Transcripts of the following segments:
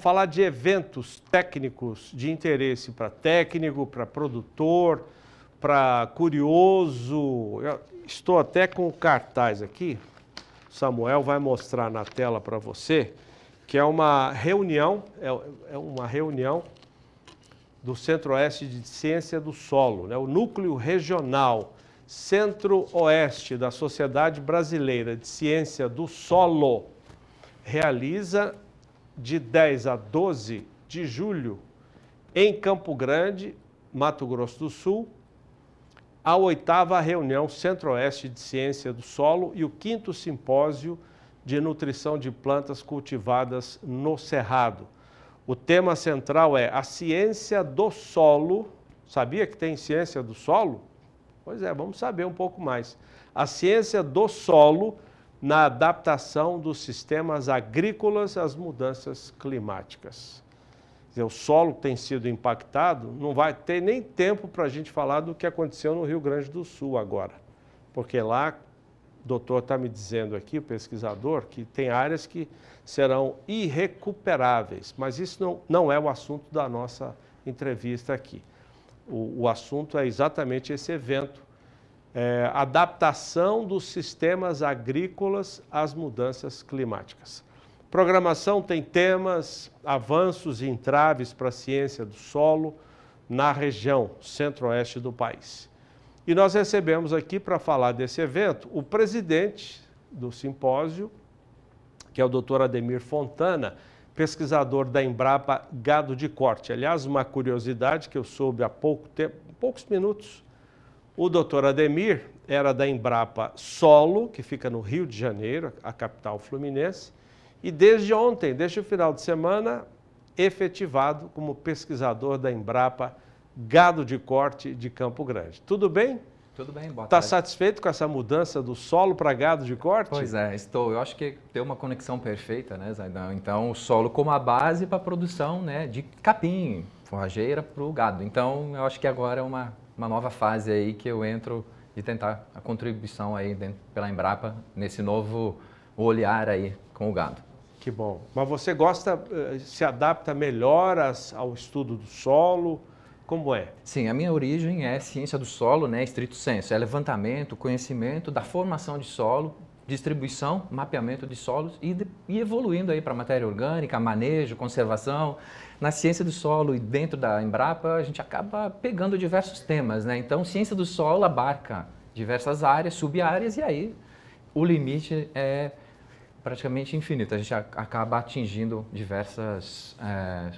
Vamos falar de eventos técnicos de interesse para técnico, para produtor, para curioso. Eu estou até com o cartaz aqui. Samuel vai mostrar na tela para você que é uma reunião, é, é uma reunião do Centro-Oeste de Ciência do Solo, né? o núcleo regional Centro-Oeste da Sociedade Brasileira de Ciência do Solo realiza de 10 a 12 de julho, em Campo Grande, Mato Grosso do Sul, a oitava reunião Centro-Oeste de Ciência do Solo e o quinto simpósio de nutrição de plantas cultivadas no Cerrado. O tema central é a ciência do solo. Sabia que tem ciência do solo? Pois é, vamos saber um pouco mais. A ciência do solo na adaptação dos sistemas agrícolas às mudanças climáticas. o solo tem sido impactado, não vai ter nem tempo para a gente falar do que aconteceu no Rio Grande do Sul agora, porque lá o doutor está me dizendo aqui, o pesquisador, que tem áreas que serão irrecuperáveis, mas isso não, não é o assunto da nossa entrevista aqui. O, o assunto é exatamente esse evento é, adaptação dos sistemas agrícolas às mudanças climáticas. Programação tem temas, avanços e entraves para a ciência do solo na região centro-oeste do país. E nós recebemos aqui para falar desse evento o presidente do simpósio, que é o doutor Ademir Fontana, pesquisador da Embrapa Gado de Corte. Aliás, uma curiosidade que eu soube há pouco tempo, poucos minutos, o doutor Ademir era da Embrapa Solo, que fica no Rio de Janeiro, a capital fluminense, e desde ontem, desde o final de semana, efetivado como pesquisador da Embrapa Gado de Corte de Campo Grande. Tudo bem? Tudo bem, boa Está satisfeito com essa mudança do solo para gado de corte? Pois é, estou. Eu acho que tem uma conexão perfeita, né, Zaidão? Então, o solo como a base para a produção né, de capim, forrageira para o gado. Então, eu acho que agora é uma uma nova fase aí que eu entro de tentar a contribuição aí dentro, pela Embrapa nesse novo olhar aí com o gado. Que bom. Mas você gosta, eh, se adapta melhor ao estudo do solo? Como é? Sim, a minha origem é ciência do solo, né, estrito senso, é levantamento, conhecimento da formação de solo distribuição, mapeamento de solos e, de, e evoluindo aí para matéria orgânica, manejo, conservação. Na ciência do solo e dentro da Embrapa, a gente acaba pegando diversos temas, né? Então, ciência do solo abarca diversas áreas, sub-áreas e aí o limite é praticamente infinito. A gente acaba atingindo diversas é,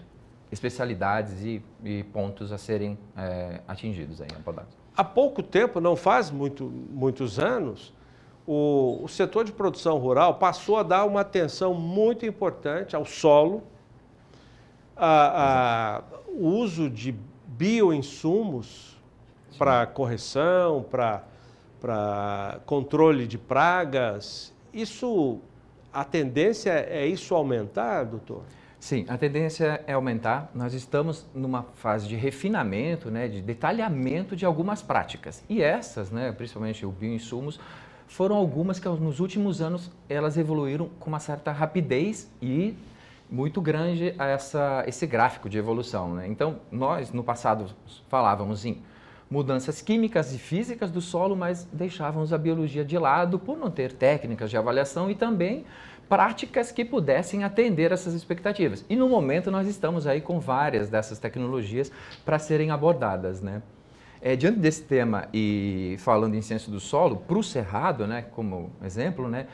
especialidades e, e, pontos a serem é, atingidos aí, abordados. Há pouco tempo, não faz muito, muitos anos, o, o setor de produção rural passou a dar uma atenção muito importante ao solo, a, uso de bioinsumos para correção, para controle de pragas. Isso, a tendência é isso aumentar, doutor? Sim, a tendência é aumentar. Nós estamos numa fase de refinamento, né, de detalhamento de algumas práticas. E essas, né, principalmente o bioinsumos, foram algumas que nos últimos anos elas evoluíram com uma certa rapidez e muito grande essa, esse gráfico de evolução. Né? Então, nós no passado falávamos em mudanças químicas e físicas do solo, mas deixávamos a biologia de lado por não ter técnicas de avaliação e também práticas que pudessem atender essas expectativas. E no momento nós estamos aí com várias dessas tecnologias para serem abordadas, né? É, diante desse tema e falando em ciência do solo, para o Cerrado, né, como exemplo, né,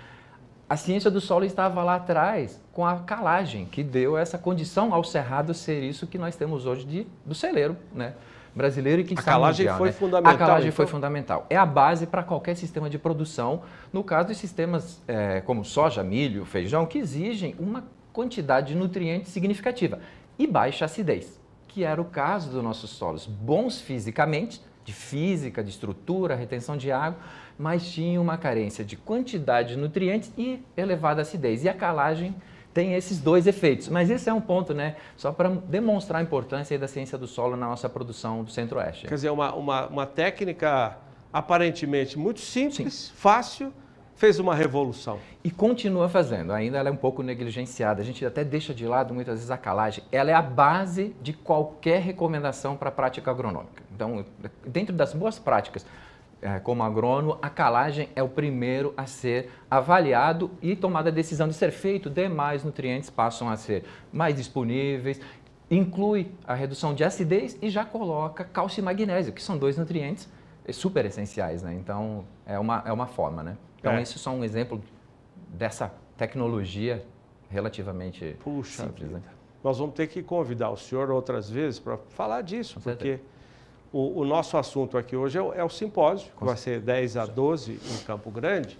a ciência do solo estava lá atrás com a calagem, que deu essa condição ao Cerrado ser isso que nós temos hoje de, do celeiro né, brasileiro e que A calagem mundial, foi né? fundamental. A calagem então... foi fundamental. É a base para qualquer sistema de produção, no caso de sistemas é, como soja, milho, feijão, que exigem uma quantidade de nutrientes significativa e baixa acidez que era o caso dos nossos solos, bons fisicamente, de física, de estrutura, retenção de água, mas tinha uma carência de quantidade de nutrientes e elevada acidez. E a calagem tem esses dois efeitos. Mas esse é um ponto, né? Só para demonstrar a importância da ciência do solo na nossa produção do Centro-Oeste. Quer dizer, é uma, uma, uma técnica aparentemente muito simples, Sim. fácil, fez uma revolução. E continua fazendo, ainda ela é um pouco negligenciada. A gente até deixa de lado muitas vezes a calagem. Ela é a base de qualquer recomendação para a prática agronômica. Então, dentro das boas práticas, é, como agrônomo, a calagem é o primeiro a ser avaliado e tomada a decisão de ser feito. Demais nutrientes passam a ser mais disponíveis, inclui a redução de acidez e já coloca cálcio e magnésio, que são dois nutrientes super essenciais, né? Então, é uma, é uma forma, né? Então, é. esse é só um exemplo dessa tecnologia relativamente Puxa simples. Né? Nós vamos ter que convidar o senhor outras vezes para falar disso, porque o, o, nosso assunto aqui hoje é o, é o simpósio, que vai ser 10 a 12 em Campo Grande,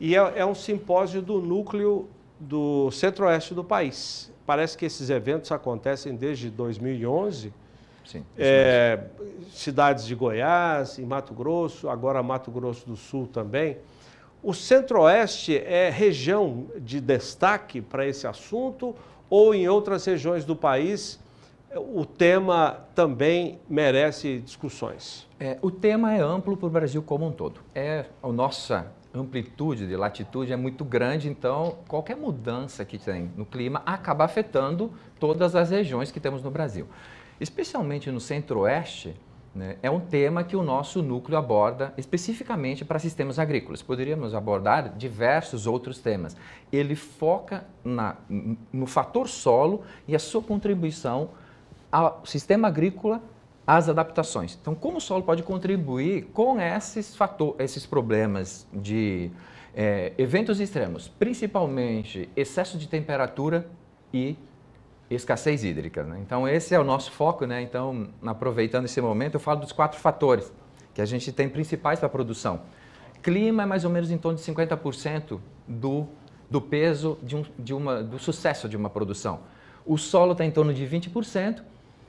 e é, é um simpósio do núcleo do centro-oeste do país. Parece que esses eventos acontecem desde 2011. Sim, é, cidades de Goiás, em Mato Grosso, agora Mato Grosso do Sul também. O Centro-Oeste é região de destaque para esse assunto ou em outras regiões do país o tema também merece discussões? É, o tema é amplo para o Brasil como um todo. É a nossa amplitude de latitude é muito grande, então qualquer mudança que tem no clima acaba afetando todas as regiões que temos no Brasil. Especialmente no centro-oeste, né, é um tema que o nosso núcleo aborda especificamente para sistemas agrícolas. Poderíamos abordar diversos outros temas. Ele foca na, no fator solo e a sua contribuição ao sistema agrícola as adaptações. Então, como o solo pode contribuir com esses esses problemas de é, eventos extremos, principalmente excesso de temperatura e escassez hídrica. Né? Então, esse é o nosso foco. Né? Então, aproveitando esse momento, eu falo dos quatro fatores que a gente tem principais para a produção. Clima é mais ou menos em torno de 50% do, do peso de um, de uma, do sucesso de uma produção. O solo está em torno de 20%,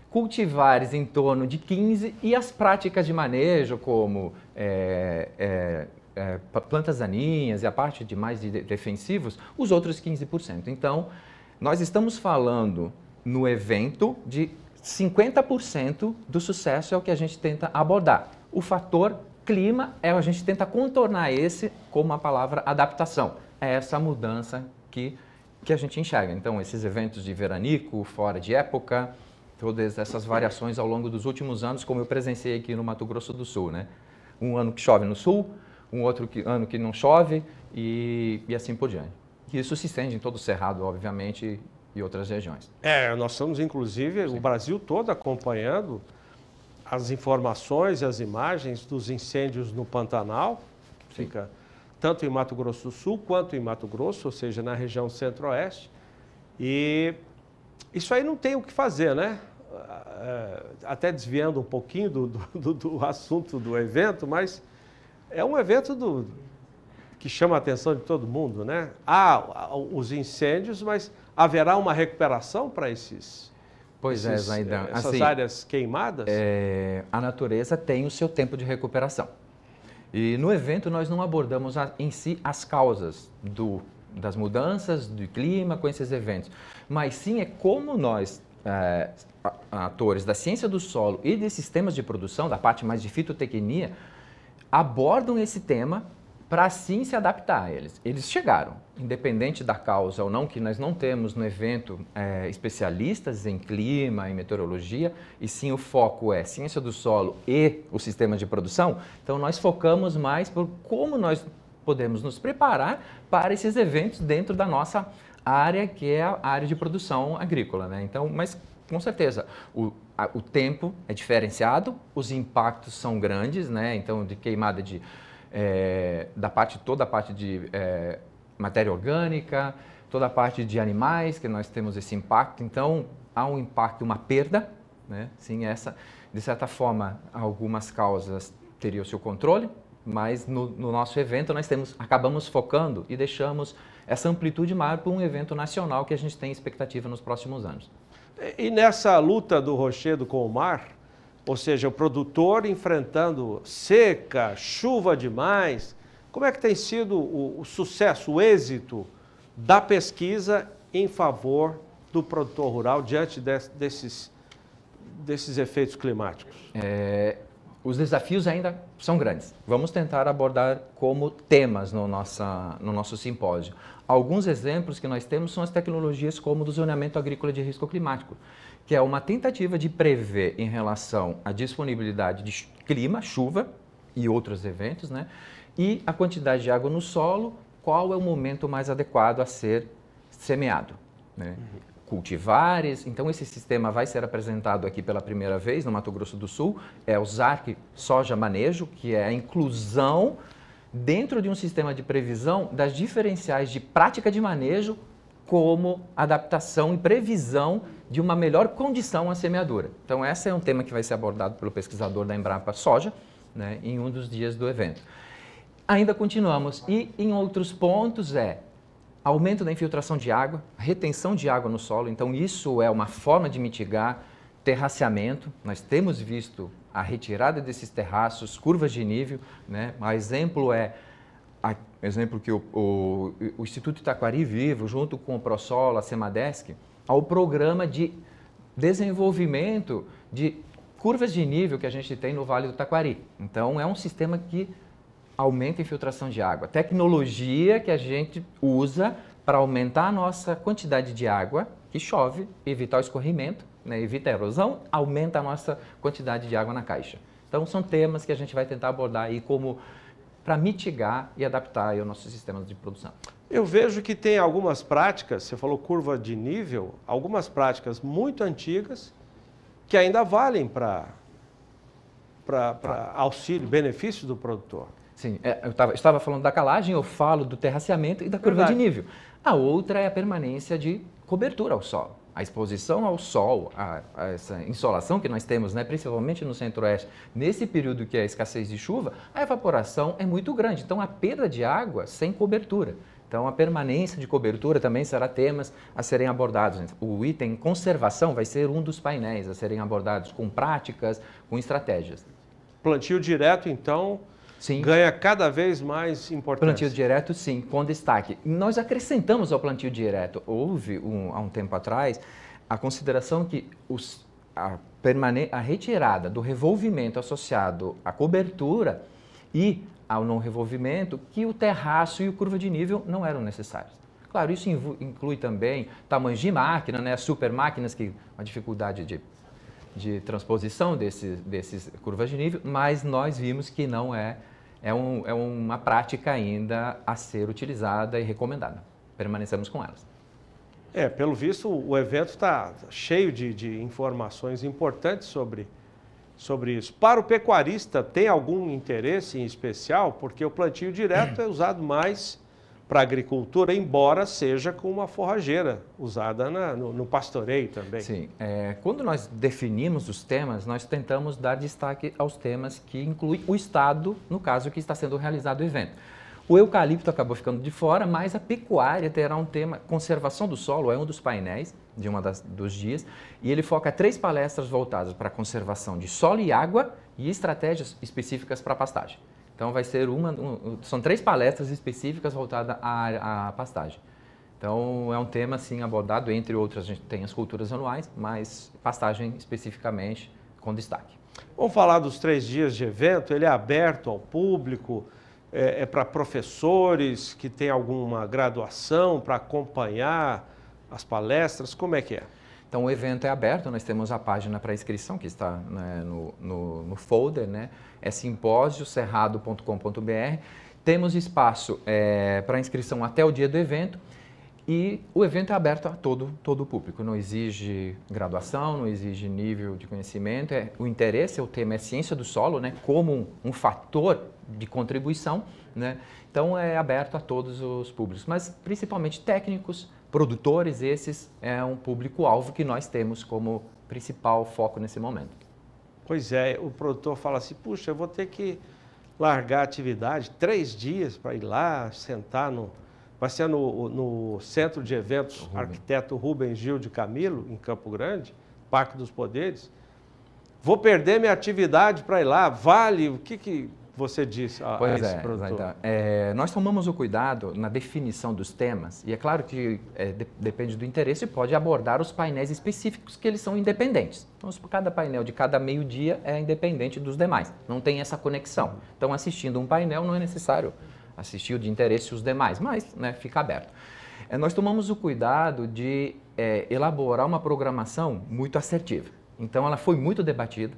cultivares em torno de 15% e as práticas de manejo, como é, é, é, plantas aninhas e a parte de mais de defensivos, os outros 15%. Então, nós estamos falando no evento de 50% do sucesso é o que a gente tenta abordar. O fator clima é a gente tenta contornar esse com a palavra adaptação. É essa mudança que, que a gente enxerga. Então, esses eventos de veranico, fora de época, todas essas variações ao longo dos últimos anos, como eu presenciei aqui no Mato Grosso do Sul, né? Um ano que chove no sul, um outro que, ano que não chove e, e assim por diante que isso se estende em todo o Cerrado, obviamente, e outras regiões. É, nós estamos, inclusive, Sim. o Brasil todo acompanhando as informações e as imagens dos incêndios no Pantanal, que Sim. fica tanto em Mato Grosso do Sul quanto em Mato Grosso, ou seja, na região centro-oeste. E isso aí não tem o que fazer, né? É, até desviando um pouquinho do, do, do assunto do evento, mas é um evento do, que chama a atenção de todo mundo, né? Há os incêndios, mas haverá uma recuperação para esses. Pois é, esses, é, Zaidan. Eh, essas assim, áreas queimadas? É, a natureza tem o seu tempo de recuperação. E no evento nós não abordamos a, em si as causas do, das mudanças do clima com esses eventos, mas sim é como nós é, atores da ciência do solo e de sistemas de produção, da parte mais de fitotecnia, abordam esse tema para sim se adaptar a eles. Eles chegaram, independente da causa ou não, que nós não temos no evento é, especialistas em clima e meteorologia, e sim o foco é ciência do solo e o sistema de produção, então nós focamos mais por como nós podemos nos preparar para esses eventos dentro da nossa área, que é a área de produção agrícola. Né? Então, mas com certeza, o, a, o tempo é diferenciado, os impactos são grandes, né? então de queimada de é, da parte, toda a parte de é, matéria orgânica, toda a parte de animais, que nós temos esse impacto. Então, há um impacto, uma perda, né? Sim, essa, de certa forma, algumas causas teriam seu controle, mas no, no, nosso evento nós temos, acabamos focando e deixamos essa amplitude maior para um evento nacional que a gente tem expectativa nos próximos anos. E nessa luta do rochedo com o mar, ou seja, o produtor enfrentando seca, chuva demais. Como é que tem sido o, o sucesso, o êxito da pesquisa em favor do produtor rural diante de, desses, desses efeitos climáticos? É, os desafios ainda são grandes. Vamos tentar abordar como temas no, nossa, no nosso simpósio. Alguns exemplos que nós temos são as tecnologias como do zoneamento agrícola de risco climático, que é uma tentativa de prever em relação à disponibilidade de clima, chuva e outros eventos, né? e a quantidade de água no solo, qual é o momento mais adequado a ser semeado. Né? Uhum cultivares. Então, esse sistema vai ser apresentado aqui pela primeira vez no Mato Grosso do Sul. É o ZARC Soja Manejo, que é a inclusão dentro de um sistema de previsão das diferenciais de prática de manejo como adaptação e previsão de uma melhor condição à semeadura. Então, esse é um tema que vai ser abordado pelo pesquisador da Embrapa Soja né, em um dos dias do evento. Ainda continuamos. E em outros pontos é aumento da infiltração de água, retenção de água no solo. Então, isso é uma forma de mitigar terraceamento. Nós temos visto a retirada desses terraços, curvas de nível. Né? Um exemplo é exemplo que o, o, o Instituto Itaquari Vivo, junto com o ProSol, a Semadesc, ao programa de desenvolvimento de curvas de nível que a gente tem no Vale do Taquari. Então, é um sistema que aumenta a infiltração de água. Tecnologia que a gente usa para aumentar a nossa quantidade de água que chove, evitar o escorrimento, né, evita a erosão, aumenta a nossa quantidade de água na caixa. Então são temas que a gente vai tentar abordar aí como para mitigar e adaptar aí, nosso sistema de produção. Eu vejo que tem algumas práticas, você falou curva de nível, algumas práticas muito antigas que ainda valem para auxílio, benefício do produtor. Sim, é, eu tava, estava falando da calagem, eu falo do terraceamento e da curva Verdade. de nível. A outra é a permanência de cobertura ao solo. A exposição ao sol, a, a essa insolação que nós temos, né, principalmente no centro-oeste, nesse período que é a escassez de chuva, a evaporação é muito grande. Então, a perda de água sem cobertura. Então, a permanência de cobertura também será temas a serem abordados. O item conservação vai ser um dos painéis a serem abordados com práticas, com estratégias. Plantio direto, então, sim. ganha cada vez mais importância. Plantio direto, sim, com destaque. Nós acrescentamos ao plantio direto, houve um, há um tempo atrás, a consideração que os, a, permane a retirada do revolvimento associado à cobertura e ao não revolvimento, que o terraço e o curva de nível não eram necessários. Claro, isso inclui também tamanhos de máquina, né? super máquinas, que uma dificuldade de, de transposição desses, desses curvas de nível, mas nós vimos que não é é, um, é uma prática ainda a ser utilizada e recomendada. Permanecemos com elas. É, pelo visto, o evento está cheio de, de, informações importantes sobre, sobre isso. Para o pecuarista, tem algum interesse em especial? Porque o plantio direto é usado mais para a agricultura, embora seja com uma forrageira usada na, no, no, pastoreio também. Sim, é, quando nós definimos os temas, nós tentamos dar destaque aos temas que incluem o Estado, no caso que está sendo realizado o evento. O eucalipto acabou ficando de fora, mas a pecuária terá um tema. Conservação do solo é um dos painéis de uma das, dos dias e ele foca três palestras voltadas para a conservação de solo e água e estratégias específicas para pastagem. Então vai ser uma, um, são três palestras específicas voltadas à, à pastagem. Então é um tema assim abordado entre outras a gente tem as culturas anuais, mas pastagem especificamente com destaque. Vamos falar dos três dias de evento. Ele é aberto ao público, é, é para professores que têm alguma graduação para acompanhar as palestras. Como é que é? Então, o evento é aberto, nós temos a página para inscrição que está né, no, no, no, folder, né? É simpósio.cerrado.com.br. Temos espaço é, para inscrição até o dia do evento e o evento é aberto a todo, todo o público. Não exige graduação, não exige nível de conhecimento. É, o interesse, o tema é ciência do solo, né? Como um, um fator de contribuição, né? Então, é aberto a todos os públicos, mas principalmente técnicos, produtores, esses é um público-alvo que nós temos como principal foco nesse momento. Pois é, o produtor fala assim, puxa, eu vou ter que largar a atividade três dias para ir lá, sentar no... Vai ser no, no Centro de Eventos Rubem. Arquiteto Rubens Gil de Camilo, em Campo Grande, Parque dos Poderes. Vou perder minha atividade para ir lá, vale, o que que você diz a, pois a esse é, produtor? Então, é, nós tomamos o cuidado na definição dos temas, e é claro que é, de, depende do interesse, pode abordar os painéis específicos que eles são independentes. Então, cada painel de cada meio-dia é independente dos demais, não tem essa conexão. Então, assistindo um painel não é necessário assistir o de interesse os demais, mas né, fica aberto. É, nós tomamos o cuidado de é, elaborar uma programação muito assertiva. Então, ela foi muito debatida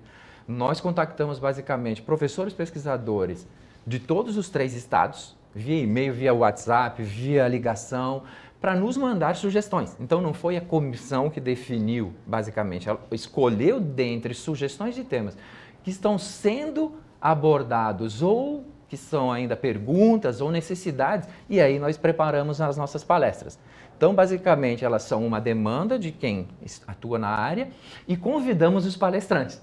nós contactamos basicamente professores pesquisadores de todos os três estados, via e-mail, via WhatsApp, via ligação, para nos mandar sugestões. Então não foi a comissão que definiu, basicamente, ela escolheu dentre sugestões de temas que estão sendo abordados ou que são ainda perguntas ou necessidades, e aí nós preparamos as nossas palestras. Então, basicamente, elas são uma demanda de quem atua na área e convidamos os palestrantes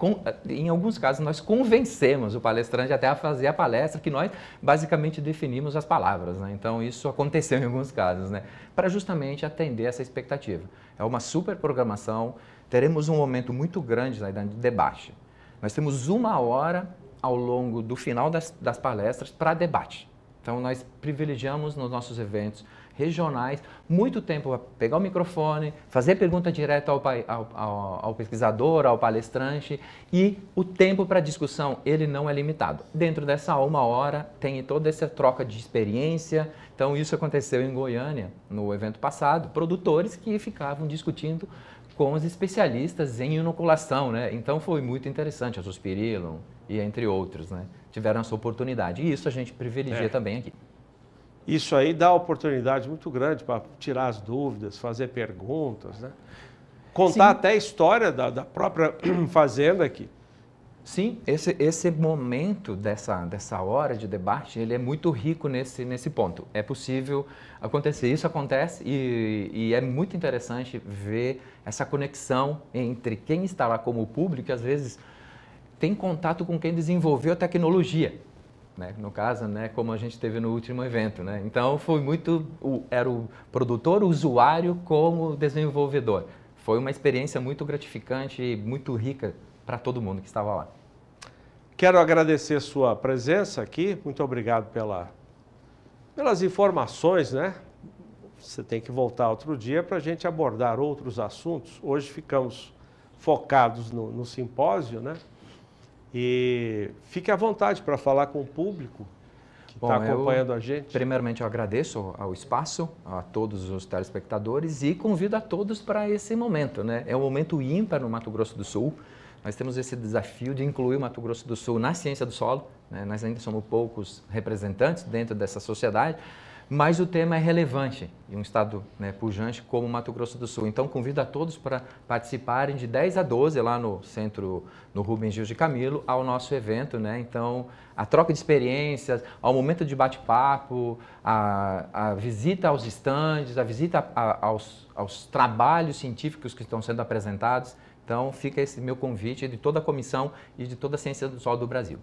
com, em alguns casos, nós convencemos o palestrante até a fazer a palestra, que nós basicamente definimos as palavras. Né? Então, isso aconteceu em alguns casos, né? para justamente atender essa expectativa. É uma super programação, teremos um momento muito grande né, de debate. Nós temos uma hora ao longo do final das, das palestras para debate. Então, nós privilegiamos nos nossos eventos regionais, muito tempo para pegar o microfone, fazer pergunta direta ao, ao, ao, ao pesquisador, ao palestrante e o tempo para discussão, ele não é limitado. Dentro dessa uma hora tem toda essa troca de experiência, então isso aconteceu em Goiânia no evento passado, produtores que ficavam discutindo com os especialistas em inoculação, né? Então foi muito interessante, a Suspirilum e entre outros, né? Tiveram essa oportunidade. E isso a gente privilegia é. também aqui. Isso aí dá oportunidade muito grande para tirar as dúvidas, fazer perguntas, né? Contar Sim. até a história da, da própria fazenda aqui. Sim, esse, esse momento dessa, dessa hora de debate, ele é muito rico nesse, nesse ponto. É possível acontecer, isso acontece e, e é muito interessante ver essa conexão entre quem está lá como público, que às vezes tem contato com quem desenvolveu a tecnologia né? No caso, né, como a gente teve no último evento, né? Então foi muito o, era o produtor, o usuário como desenvolvedor. Foi uma experiência muito gratificante e muito rica para todo mundo que estava lá. Quero agradecer sua presença aqui. Muito obrigado pela, pelas informações, né? Você tem que voltar outro dia para a gente abordar outros assuntos. Hoje ficamos focados no, no simpósio, né? E fique à vontade para falar com o público que está acompanhando eu, a gente. Primeiramente, eu agradeço ao espaço, a todos os telespectadores e convido a todos para esse momento. Né? É um momento ímpar no Mato Grosso do Sul. Nós temos esse desafio de incluir o Mato Grosso do Sul na ciência do solo. Né? Nós ainda somos poucos representantes dentro dessa sociedade, mas o tema é relevante e um estado né, pujante como Mato Grosso do Sul. Então convido a todos para participarem de 10 a 12 lá no centro, no Rubens Gil de Camilo, ao nosso evento. Né? Então a troca de experiências, ao momento de bate-papo, a, a, visita aos estandes, a visita a, aos, aos trabalhos científicos que estão sendo apresentados. Então fica esse meu convite de toda a comissão e de toda a Ciência do Sol do Brasil.